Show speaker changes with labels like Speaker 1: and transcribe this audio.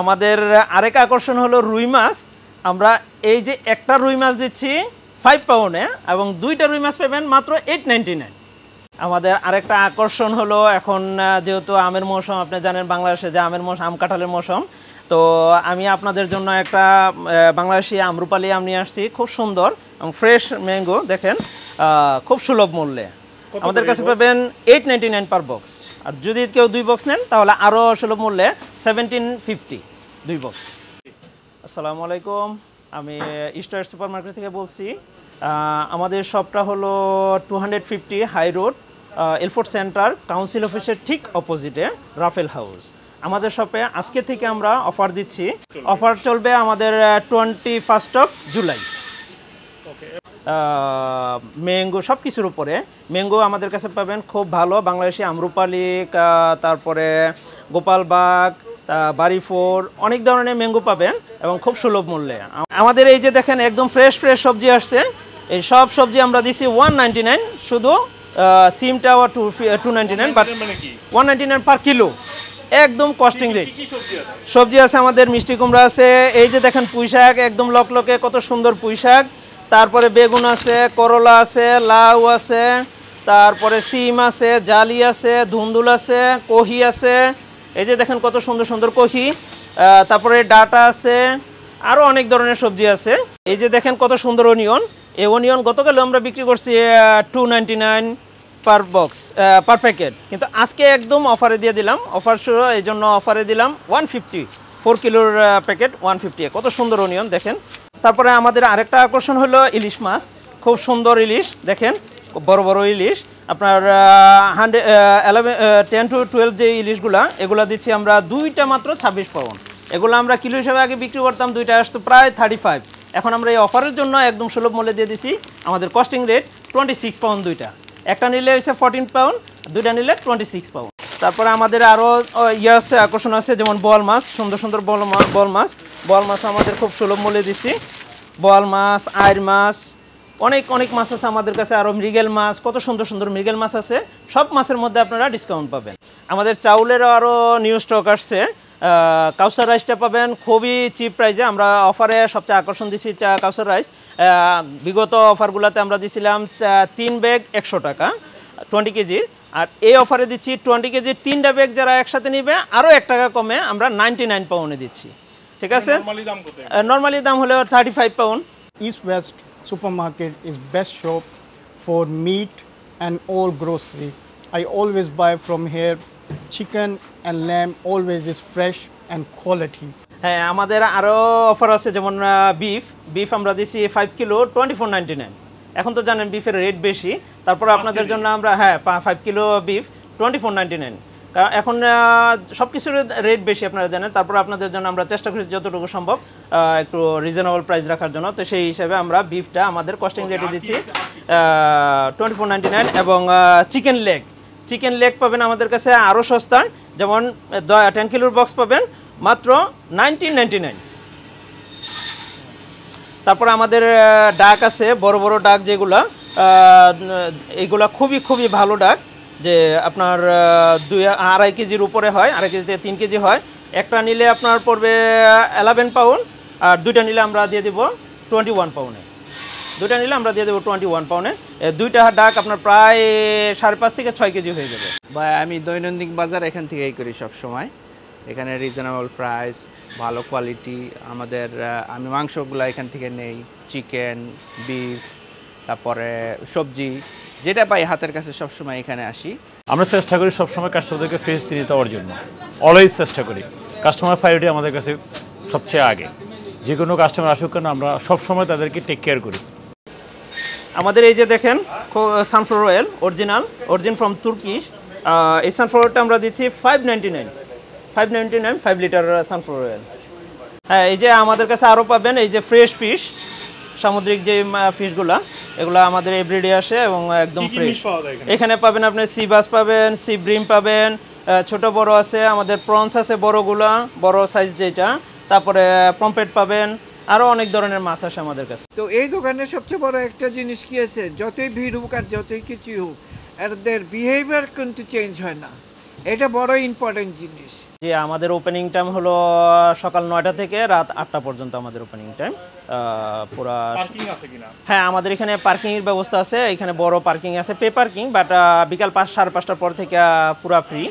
Speaker 1: আমাদের আরেক আকর্ষণ হলো রুই মাছ আমরা এই যে একটা রুই মাছ দিচ্ছি ফাইভ পাউন্ডে এবং দুইটা রুই মাছ পাবেন মাত্র এইট নাইনটি নাইন আমাদের আরেকটা আকর্ষণ হলো এখন যেহেতু আমের মৌসুম আপনি জানেন বাংলাদেশে যে আমের মৌসুম আম কাঁঠালের মৌসুম তো আমি আপনাদের জন্য একটা বাংলাদেশি আমরুপালি আম নিয়ে আসছি খুব সুন্দর ফ্রেশ ম্যাঙ্গো দেখেন খুব সুলভ মূল্যে আমাদের কাছে পাবেন eight ninety nine per box আর যদি কেউ দুই বক্স নেন তাহলে আরও আসলে মূল্যে সেভেন্টিন ফিফটি দুই বক্স আসসালামু আলাইকুম আমি স্টার সুপার মার্কেট থেকে বলছি আমাদের শপটা হলো two hundred fifty high road Ilford centre council অফিসের ঠিক অপোজিটে রাফেল হাউস আমাদের শপে আজকে থেকে আমরা অফার দিচ্ছি অফার চলবে আমাদের twenty first of July okay mango সব কিছুর উপরে ম্যাঙ্গো আমাদের কাছে পাবেন খুব ভালো বাংলাদেশি আমরুপালি তারপরে গোপালবাগ বাড়িফোর অনেক ধরনের ম্যাঙ্গো পাবেন এবং খুব সুলভ মূল্যে আমাদের এই যে দেখেন একদম ফ্রেশ ফ্রেশ সবজি আসছে এই সব সবজি আমরা দিছি ওয়ান নাইন শুধু সিম টাওয়ার two two ninety nine but one ninety nine per kilo একদম কস্টিং রেট সবজি আছে আমাদের মিষ্টি কুমড়া আছে এই যে দেখেন পুঁই শাক একদম লকলকে কত সুন্দর পুঁই শাক তারপরে বেগুন আছে করলা আছে লাউ আছে তারপরে সিম আছে জালি আছে ধুন্দুল আছে কহি আছে এই যে দেখেন কত সুন্দর সুন্দর কহি তারপরে ডাটা আছে আরও অনেক ধরনের সবজি আছে এই যে দেখেন কত সুন্দর অনিয়ন এই অনিয়ন গতকাল আমরা বিক্রি করছি two ninety nine per box per packet কিন্তু আজকে একদম অফারে দিয়ে দিলাম অফার শুরু এই জন্য অফারে দিলাম ওয়ান ফিফটি ফোর কিলোর প্যাকেট ওয়ান ফিফটি কত সুন্দর অনিয়ন দেখেন তারপরে আমাদের আরেকটা আকর্ষণ হলো ইলিশ মাছ খুব সুন্দর ইলিশ দেখেন বড় বড় ইলিশ আপনার hundred eleven ten two twelve যে ইলিশগুলা এগুলো দিচ্ছি আমরা দুইটা মাত্র ছাব্বিশ পাউন্ড এগুলো আমরা কিলো হিসাবে আগে বিক্রি করতাম দুইটা আসতো প্রায় থার্টি ফাইভ এখন আমরা এই অফারের জন্য একদম সুলভ মূল্যে দিয়ে দিছি আমাদের costing rate twenty six pound দুইটা একটা নিলে হয়েছে ফোরটিন পাউন্ড দুইটা নিলে টোয়েন্টি সিক্স পাউন্ড তারপরে আমাদের আরও ইয়ে আছে আকর্ষণ আছে যেমন বল মাছ সুন্দর সুন্দর বল বল মাছ বল মাছ আমাদের খুব সুলভ মূল্যে দিছি বল মাছ আয়ের মাছ অনেক অনেক মাছ আছে আমাদের কাছে আরও মৃগেল মাছ কত সুন্দর সুন্দর মৃগেল মাছ আছে সব মাছের মধ্যে আপনারা ডিসকাউন্ট পাবেন আমাদের চাউলেরও আরও নিউ স্টক আসছে কাউসার রাইসটা পাবেন খুবই চিপ প্রাইসে আমরা অফারে সবচেয়ে আকর্ষণ দিছি কাউসার রাইস বিগত অফারগুলোতে আমরা দিছিলাম তিন ব্যাগ একশো টাকা টোয়েন্টি কেজির আর এই অফারে দিচ্ছি টোয়েন্টি কেজির তিনটা ব্যাগ যারা একসাথে নিবে আরও এক টাকা কমে আমরা নাইনটি নাইন পাউন্ডে দিচ্ছি ঠিক মানে আছে নর্মালি দাম হলো thirty five pound East West supermarket is best shop for meat and all grocery I always buy from here chicken and lamb always is fresh and quality হ্যাঁ আমাদের আরও offer আছে যেমন বিফ বিফ আমরা দিছি five kilo twenty four ninety nine এখন তো জানেন বিফের রেট বেশি তারপর আপনাদের জন্য আমরা হ্যাঁ five kilo beef twenty four ninety nine কারণ এখন সব কিছুর রেট বেশি আপনারা জানেন তারপর আপনাদের জন্য আমরা চেষ্টা করছি যতটুকু সম্ভব একটু রিজনেবল প্রাইস রাখার জন্য তো সেই হিসাবে আমরা বিফটা আমাদের কস্টিং রেটে দিচ্ছি টোয়েন্টি ফোর নাইনটি নাইন এবং চিকেন লেগ চিকেন লেগ পাবেন আমাদের কাছে আরও সস্তা যেমন টেন কিলোর বক্স পাবেন মাত্র নাইনটিন নাইনটি নাইন তারপর আমাদের ডাক আছে বড় বড় ডাক যেগুলা এইগুলা খুবই খুবই ভালো ডাক যে আপনার দুই আড়াই কেজির উপরে হয় আড়াই কেজি থেকে তিন কেজি হয় একটা নিলে আপনার পড়বে এলেভেন পাউন্ড আর দুইটা নিলে আমরা দিয়ে দেবো টোয়েন্টি ওয়ান পাউনে দুইটা নিলে আমরা দিয়ে দেবো টোয়েন্টি ওয়ান পাউনে দুইটা ডাক আপনার প্রায় সাড়ে পাঁচ থেকে ছয় কেজি হয়ে যাবে বা আমি দৈনন্দিন বাজার এখান থেকেই করি সব সময়। এখানে রিজনেবল প্রাইস ভালো কোয়ালিটি আমাদের আমি মাংসগুলো এখান থেকে নেই চিকেন বিফ তারপরে সবজি যেটা পাই হাতের কাছে সবসময় এখানে আসি আমরা চেষ্টা করি সবসময় কাস্টমারদেরকে ফ্রেশ চিনি দেওয়ার জন্য অলওয়েজ চেষ্টা করি কাস্টমার প্রায়োরিটি আমাদের কাছে সবচেয়ে আগে যে কোনো কাস্টমার আসুক কেন আমরা সবসময় তাদেরকে টেক কেয়ার করি আমাদের এই যে দেখেন sunflower oil original origin from Turkish এই সানফ্লাওয়ারটা আমরা দিচ্ছি five ninety nine five ninety nine five litre sunflower oil হ্যাঁ এই যে আমাদের কাছে আরও পাবেন এই যে ফ্রেশ ফিশ সামুদ্রিক যে ফিশগুলা এগুলো আমাদের এভরিডে আসে এবং একদম ফ্রেশ এখানে পাবেন আপনি সি বাস পাবেন সি ব্রিম পাবেন ছোট বড় আছে আমাদের প্রনস আছে বড়গুলা বড় সাইজ যেটা তারপরে পম্পেট পাবেন আরও অনেক ধরনের মাছ আসে আমাদের কাছে তো এই দোকানে সবচেয়ে বড় একটা জিনিস কি আছে যতই ভিড় হোক আর যতই কিছুই হোক এদের বিহেভিয়ার কিন্তু চেঞ্জ হয় না এটা বড় ইম্পর্টেন্ট জিনিস জি আমাদের ওপেনিং টাইম হলো সকাল নয়টা থেকে রাত আটটা পর্যন্ত আমাদের ওপেনিং টাইম পুরা হ্যাঁ আমাদের এখানে পার্কিং এর ব্যবস্থা আছে এখানে বড় পার্কিং আছে পে পার্কিং বাট বিকাল পাঁচ সাড়ে পাঁচটার পর থেকে পুরা ফ্রি